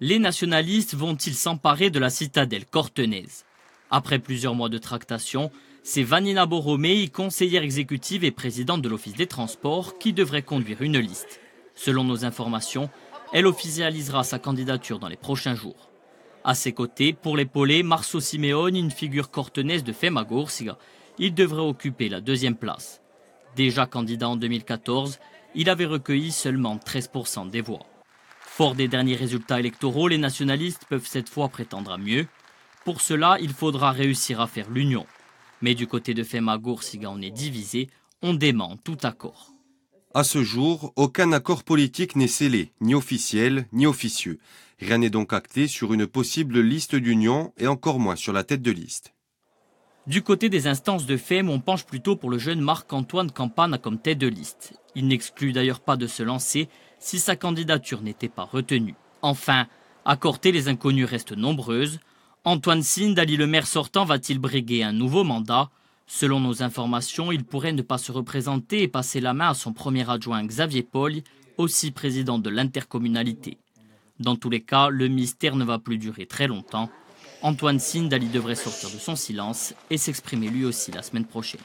les nationalistes vont-ils s'emparer de la citadelle cortenaise Après plusieurs mois de tractation, c'est Vanina Borromei, conseillère exécutive et présidente de l'Office des Transports, qui devrait conduire une liste. Selon nos informations, elle officialisera sa candidature dans les prochains jours. À ses côtés, pour l'épauler, Marceau Simeone, une figure cortenaise de Femagoursiga, il devrait occuper la deuxième place. Déjà candidat en 2014, il avait recueilli seulement 13% des voix. Fort des derniers résultats électoraux, les nationalistes peuvent cette fois prétendre à mieux. Pour cela, il faudra réussir à faire l'union. Mais du côté de Femagour, siga on est divisé, on dément tout accord. À ce jour, aucun accord politique n'est scellé, ni officiel, ni officieux. Rien n'est donc acté sur une possible liste d'union et encore moins sur la tête de liste. Du côté des instances de FEM, on penche plutôt pour le jeune Marc-Antoine Campana comme tête de liste. Il n'exclut d'ailleurs pas de se lancer si sa candidature n'était pas retenue. Enfin, à Corté, les inconnues restent nombreuses. Antoine Sindali, le maire sortant, va-t-il briguer un nouveau mandat Selon nos informations, il pourrait ne pas se représenter et passer la main à son premier adjoint Xavier Paul, aussi président de l'intercommunalité. Dans tous les cas, le mystère ne va plus durer très longtemps. Antoine Sindali devrait sortir de son silence et s'exprimer lui aussi la semaine prochaine.